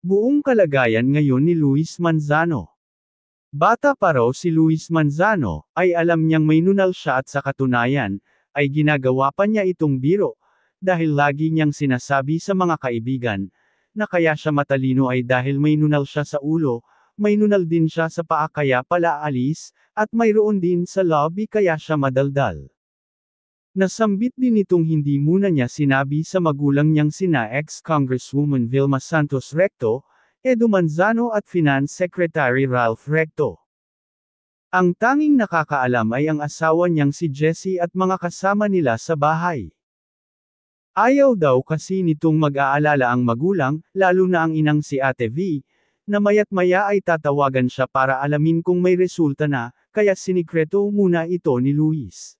Buong kalagayan ngayon ni Luis Manzano. Bata pa raw si Luis Manzano, ay alam niyang may nunal siya at sa katunayan, ay ginagawa pa niya itong biro, dahil lagi niyang sinasabi sa mga kaibigan, na kaya siya matalino ay dahil may nunal siya sa ulo, may nunal din siya sa paa kaya pala alis, at mayroon din sa lobby kaya siya madaldal. Nasambit din itong hindi muna niya sinabi sa magulang niyang sina ex-Congresswoman Vilma Santos Recto, Edo Manzano at Finance Secretary Ralph Recto. Ang tanging nakakaalam ay ang asawa niyang si Jessie at mga kasama nila sa bahay. Ayaw daw kasi nitong mag-aalala ang magulang, lalo na ang inang si Ate V, na maya't maya ay tatawagan siya para alamin kung may resulta na, kaya sinikreto muna ito ni Luis.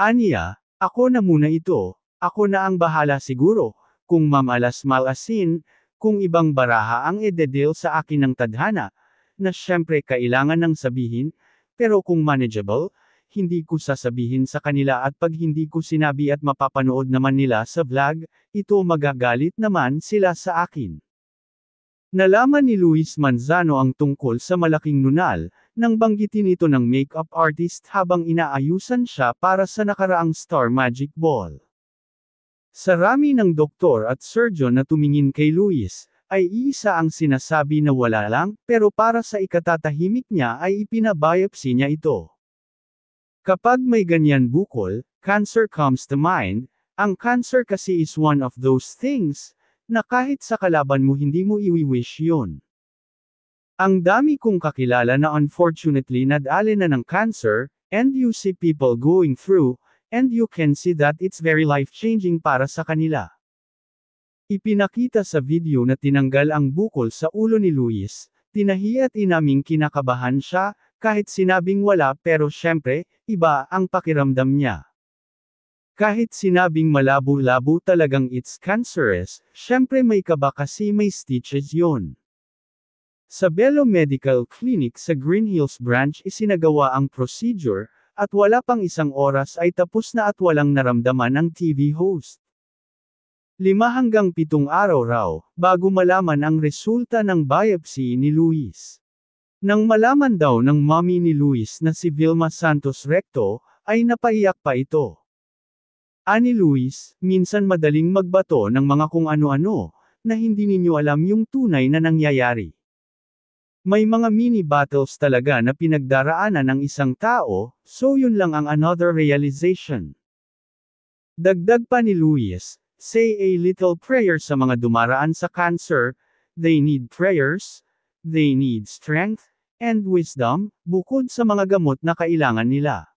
Aniya, ako na muna ito, ako na ang bahala siguro, kung mamalas malasin, kung ibang baraha ang ededel sa akin ng tadhana, na syempre kailangan nang sabihin, pero kung manageable, hindi ko sasabihin sa kanila at pag hindi ko sinabi at mapapanood naman nila sa vlog, ito magagalit naman sila sa akin. Nalaman ni Luis Manzano ang tungkol sa malaking nunal, nang banggitin ito ng makeup artist habang inaayusan siya para sa nakaraang Star Magic Ball. Sarami ng doktor at surgeon na tumingin kay Luis, ay isa ang sinasabi na wala lang, pero para sa ikatatahimik niya ay ipinabiopsy niya ito. Kapag may ganyan bukol, cancer comes to mind, ang cancer kasi is one of those things, na kahit sa kalaban mo hindi mo iwi-wish yun. Ang dami kong kakilala na unfortunately nadali na ng cancer, and you see people going through, and you can see that it's very life-changing para sa kanila. Ipinakita sa video na tinanggal ang bukol sa ulo ni Luis, tinahi at inaming kinakabahan siya, kahit sinabing wala pero syempre, iba ang pakiramdam niya. Kahit sinabing malabo-labo talagang it's cancerous, syempre may kaba kasi may stitches yon. Sa Belo Medical Clinic sa Green Hills Branch isinagawa ang procedure, at wala pang isang oras ay tapos na at walang naramdaman ang TV host. Lima hanggang pitong araw raw, bago malaman ang resulta ng biopsy ni Luis. Nang malaman daw ng mommy ni Luis na si Vilma Santos Recto, ay napaiyak pa ito. Ani ah, Luis, minsan madaling magbato ng mga kung ano-ano, na hindi ninyo alam yung tunay na nangyayari. May mga mini battles talaga na pinagdaraanan ng isang tao, so yun lang ang another realization. Dagdag pa ni Luis, say a little prayer sa mga dumaraan sa cancer, they need prayers, they need strength, and wisdom, bukod sa mga gamot na kailangan nila.